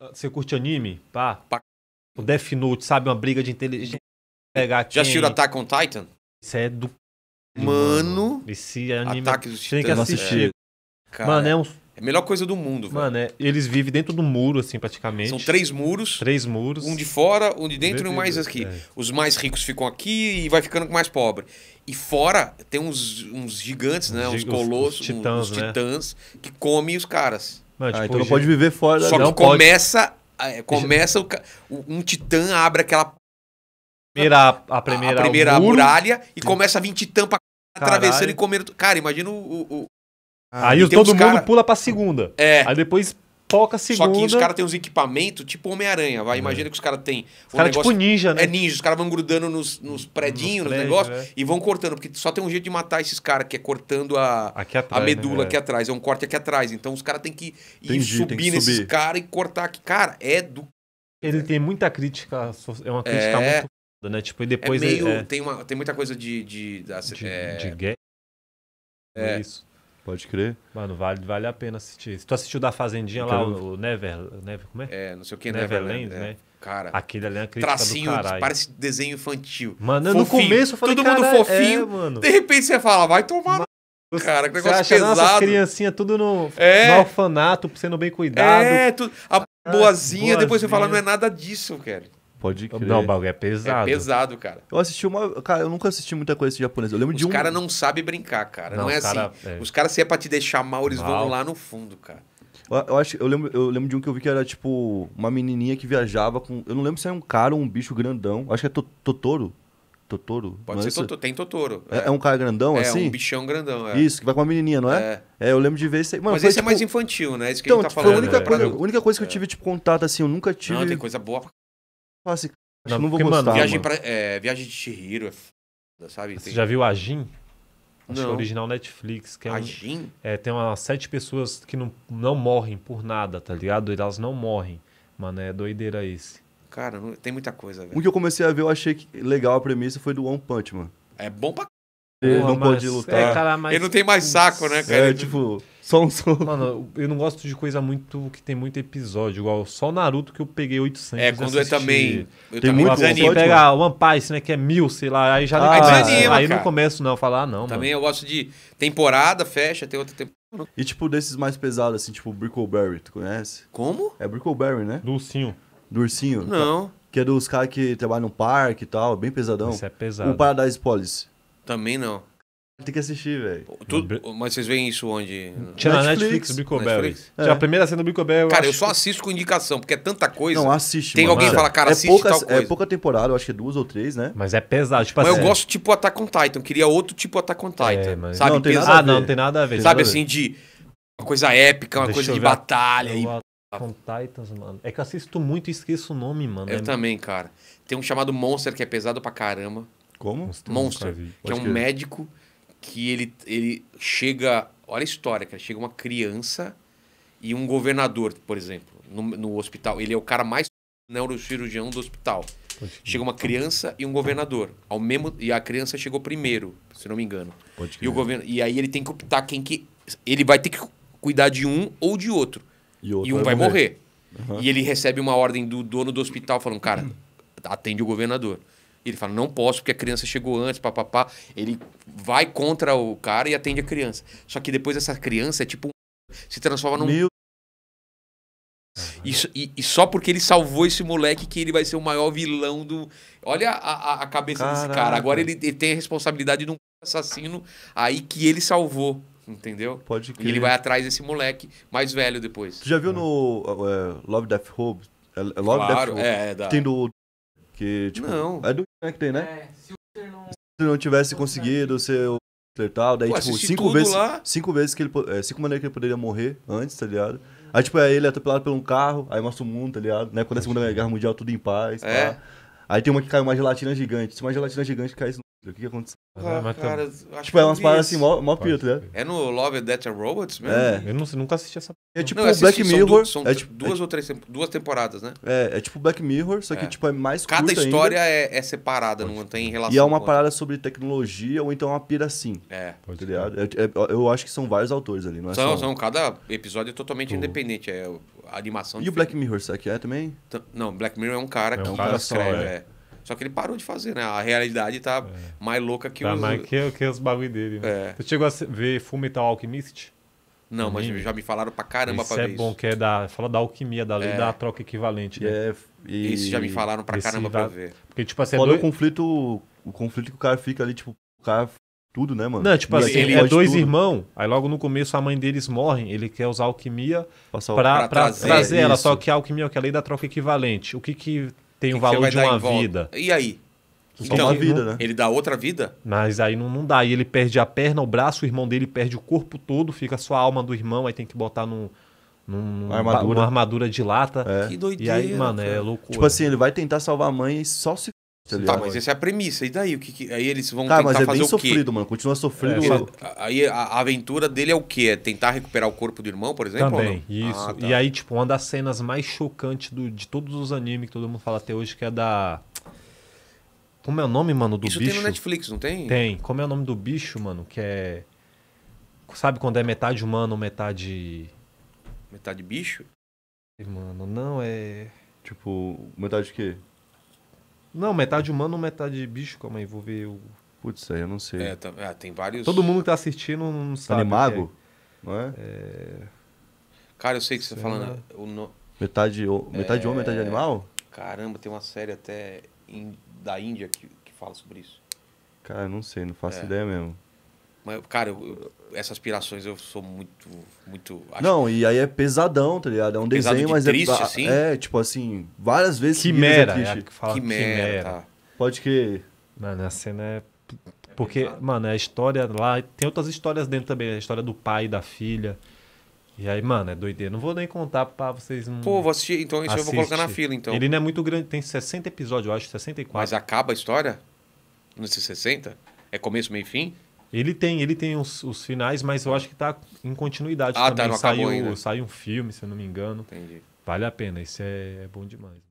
Ah, você curte anime? Pá. O Death Note, sabe? Uma briga de inteligência. Pegar quem... Já assistiu Attack on Titan? Isso é do. Mano. Esse anime. Ataque dos Tem que assistir. É. Cara, mano, é um. É a melhor coisa do mundo, velho. Mano, é, eles vivem dentro do muro, assim, praticamente. São três muros. Três muros. Um de fora, um de dentro e um mais aqui. É. Os mais ricos ficam aqui e vai ficando mais pobre. E fora tem uns, uns gigantes, né? Uns colossos, os, titãs, uns, né? titãs que comem os caras. Não, ah, tipo, ah, então hoje... não pode viver fora da Só não, que começa, é, começa o, um titã abre aquela. Primeira, a primeira, a primeira muralha e começa a vir titã pra Caralho. atravessando e comendo. Cara, imagina o. o... Aí, aí todo mundo cara... pula pra segunda. É. Aí depois toca segunda. Só que os caras têm uns equipamentos tipo Homem-Aranha, vai. É. Imagina que os caras têm. Os um é tipo negócio... tipo ninja, né? É ninja, os caras vão grudando nos, nos predinhos, nos, nos negócios, né? e vão cortando, porque só tem um jeito de matar esses caras, que é cortando a, atrás, a né? medula né? aqui atrás, é um corte aqui atrás. Então os caras têm que ir Entendi, subir que nesses caras e cortar aqui. Cara, é do. Ele tem muita crítica, é uma crítica é... muito foda, né? Tipo, e depois. É meio, é... é. Tem, uma, tem muita coisa de. De, de, é de guerra. É isso. Pode crer. Mano, vale, vale a pena assistir. Se tu assistiu da Fazendinha lá, o Never, Never, como é? É, não sei o que, Neverland, Neverland né? é. né? Cara, aquele ali é tracinho, parece desenho infantil. Mano, fofinho. no começo eu falei, todo mundo é, fofinho. É, mano. De repente você fala, vai tomar Cara, que negócio você acha pesado. criancinha tudo no, é. no alfanato, sendo bem cuidado. É, tu, a ah, boazinha, boazinha, depois você fala, não é nada disso, cara. Pode crer. Não, o bagulho é pesado. É pesado, cara. Eu assisti uma. Cara, eu nunca assisti muita coisa de japonês. Eu lembro Os de um. Os caras não sabem brincar, cara. Não, não é cara, assim. É. Os caras, se é pra te deixar mal, eles mal. vão lá no fundo, cara. Eu, acho, eu, lembro, eu lembro de um que eu vi que era tipo uma menininha que viajava com. Eu não lembro se era um cara ou um bicho grandão. Acho que é to, Totoro. Totoro? Pode é ser é Totoro, tem Totoro. É, é. um cara grandão, é, assim? É, um bichão grandão, é. Isso, que vai com uma menininha, não é? É, eu lembro de ver Mano, Mas foi, esse tipo... é mais infantil, né? Isso que então, tá tipo, falando. Foi a única, coisa, única coisa que eu tive, tipo, contato, assim, eu nunca tive... Não, tem coisa boa pra Fala acho assim, não, que não vou gostar. Mano, viagem, pra, é, viagem de Shihiro, é sabe? Você já viu a Jin? Acho que é original Netflix. Que é, um, é tem umas sete pessoas que não, não morrem por nada, tá ligado? Elas não morrem. Mano, é doideira esse. Cara, tem muita coisa, velho. O que eu comecei a ver, eu achei que legal a premissa foi do One Punch Man. É bom pra ele não pode lutar. É, cara, mas... Ele não tem mais saco, né, cara? É, tipo, só um som. Mano, eu não gosto de coisa muito que tem muito episódio, igual só o Naruto que eu peguei 800. É, quando eu é também. Eu Tem muito desanimo. episódio, mano. pega One Piece, né, que é mil, sei lá, aí já não Ah, começa, desanima, aí não começo não, eu falo, ah, não, Também eu gosto de temporada, fecha, tem outra temporada. E tipo, desses mais pesados, assim, tipo Brickleberry, tu conhece? Como? É Brickleberry, né? Do ursinho. Do ursinho. Não. Que é dos caras que trabalham no parque e tal, bem pesadão. isso é pesado. O Paradise Police. Também não. Tem que assistir, velho. Mas vocês veem isso onde? Tinha na Netflix, Netflix Bricoberry. É. a primeira cena do Bricoberry. Cara, eu, acho... eu, só assisto com indicação, porque é tanta coisa. Não, assiste. Tem mano. alguém que fala, cara, é assiste pouca, tal é coisa. É pouca temporada, eu acho que é duas ou três, né? Mas é pesado. Tipo mas assim, eu é. gosto tipo Attack on Titan. Queria outro tipo Attack on é, Titan. É, mas... Sabe? Não, tem nada ah, não, tem nada a ver. Sabe assim, de uma coisa épica, uma Deixa coisa de batalha. E... Com Titans, mano. É que eu assisto muito e esqueço o nome, mano. Eu é também, cara. Tem um chamado Monster que é pesado pra caramba. Como? Monster. Que é um que... médico que ele, ele chega. Olha a história, cara. Chega uma criança e um governador, por exemplo, no, no hospital. Ele é o cara mais neurocirurgião do hospital. Chega uma criança e um governador. Ao mesmo, e a criança chegou primeiro, se não me engano. E, o e aí ele tem que optar quem que. Ele vai ter que cuidar de um ou de outro. E, outro e um vai, vai morrer. morrer. Uhum. E ele recebe uma ordem do dono do hospital falando: cara, atende o governador ele fala, não posso porque a criança chegou antes, papapá. Ele vai contra o cara e atende a criança. Só que depois essa criança é tipo se transforma num Meu... Isso, e, e, só porque ele salvou esse moleque que ele vai ser o maior vilão do. Olha a, a, a cabeça Caraca. desse cara. Agora ele, ele, tem a responsabilidade de um assassino aí que ele salvou. Entendeu? Pode crer. E ele vai atrás desse moleque mais velho depois. Tu já viu é. no uh, Love Death Hope? Love claro, Death Hope? É, é da... É, é, tem do que, tipo, não. é do Hitler que tem, né? É, se o Hitler não... não tivesse não, conseguido ser o Hitler e tal, daí, Pô, tipo, cinco vezes, lá. cinco vezes que ele. É, cinco maneiras que ele poderia morrer antes, tá ligado? Aí, tipo, é ele atropelado por um carro, aí mostra o mundo, tá ligado? Né? Quando é a Segunda Guerra Mundial, tudo em paz. É. Tá? Aí tem uma que cai uma gelatina gigante. Se uma gelatina gigante caísse o que aconteceu? Ah, cara, tá- tipo, é umas paradas assim, mó, mó pira, né? tá É no Love, Death and Robots mesmo? É. Eu não, nunca assisti essa É tipo não, Black Mirror. São, du são é tipo, duas é, ou três duas temporadas, né? É, é tipo Black Mirror, só que é. tipo, é mais Cada história é, é, separada, Pode. não tem relação. E é uma parada sobre tecnologia ou então uma pira assim. É. Pode tá é, é, eu acho que são vários autores ali, não é são, só... São, cada episódio é totalmente independente. É animação. E o Black Mirror, será que é também? Não, Black Mirror é um cara é um que cara escreve, é. é. Só que ele parou de fazer, né? A realidade tá é. mais louca que tá os... mais que, que os bagulho dele. Né? É. chegou a ver Fullmetal Alchemist? Não, mas já me falaram pra caramba isso pra é ver isso. é bom, que é da, fala da alquimia, da lei é. da troca equivalente. Né? É, e, Isso já me falaram pra caramba da... pra ver. Porque, tipo, assim, é Fora o conflito, o conflito que o cara fica ali, tipo, o cara tudo, né, mano? Não, tipo assim, ele, é dois irmãos, aí logo no começo a mãe deles morre, ele quer usar alquimia para trazer, trazer ela, só que a alquimia é a lei da troca equivalente. O que que tem o valor de uma vida. E aí? Então, uma vida, né? ele dá outra vida? Mas aí não, não dá. E ele perde a perna, o braço, o irmão dele perde o corpo todo, fica só a alma do irmão, aí tem que botar num, num, armadura. numa armadura de lata. É. Que doideira. E aí, mano, é cara. é loucura. Tipo assim, ele vai tentar salvar a mãe só se Tá, mas essa é a premissa. E daí? O que, que... Aí eles vão Cara, tá, tentar mas é fazer o quê? sofrido, mano. Continua sofrido. É, Aí a aventura dele é o quê? É tentar recuperar o corpo do irmão, por exemplo? Também, isso. Ah, tá. E aí, tipo, uma das cenas mais chocantes do, de todos os animes que todo mundo fala até hoje, que é da... Como é o nome, mano, do isso bicho? Isso tem no Netflix, não tem? Tem. Como é o nome do bicho, mano, que é... Sabe quando é metade humano, metade... Metade bicho? Mano, não é... Tipo, metade de quê? Não, metade humano, metade bicho. Calma aí, vou ver o. Putz, aí eu não sei. É, tá, ah, tem vários. Todo mundo que tá assistindo não sabe. É. Animago? É. Não é? é? Cara, eu sei que você tá falando. No... Metade, metade é. homem, metade animal? Caramba, tem uma série até in... da Índia que, que fala sobre isso. Cara, não sei, não faço é. ideia mesmo. Mas, cara, eu, essas aspirações eu sou muito, muito. Acho... Não, e aí é pesadão, tá ligado? É um Pesado desenho, de mas é triste, é. Assim? É, tipo assim, várias vezes. Quimera, é que fala quimera. quimera. Tá. Pode que. Mano, a cena é. Porque, é mano, a história lá. Tem outras histórias dentro também. A história do pai e da filha. E aí, mano, é doideira. Não vou nem contar pra vocês. Não... Pô, vou assistir. Então, isso Assiste. eu vou colocar na fila, então. Ele não é muito grande. Tem 60 episódios, eu acho, 64. Mas acaba a história? Nesses 60? É começo, meio e fim? Ele tem, ele tem os, os, finais, mas eu acho que tá em continuidade ah, tá, também. Tá, não saiu, acabou ainda. saiu um filme, se eu não me engano. Entendi. Vale a pena, isso é, é bom demais.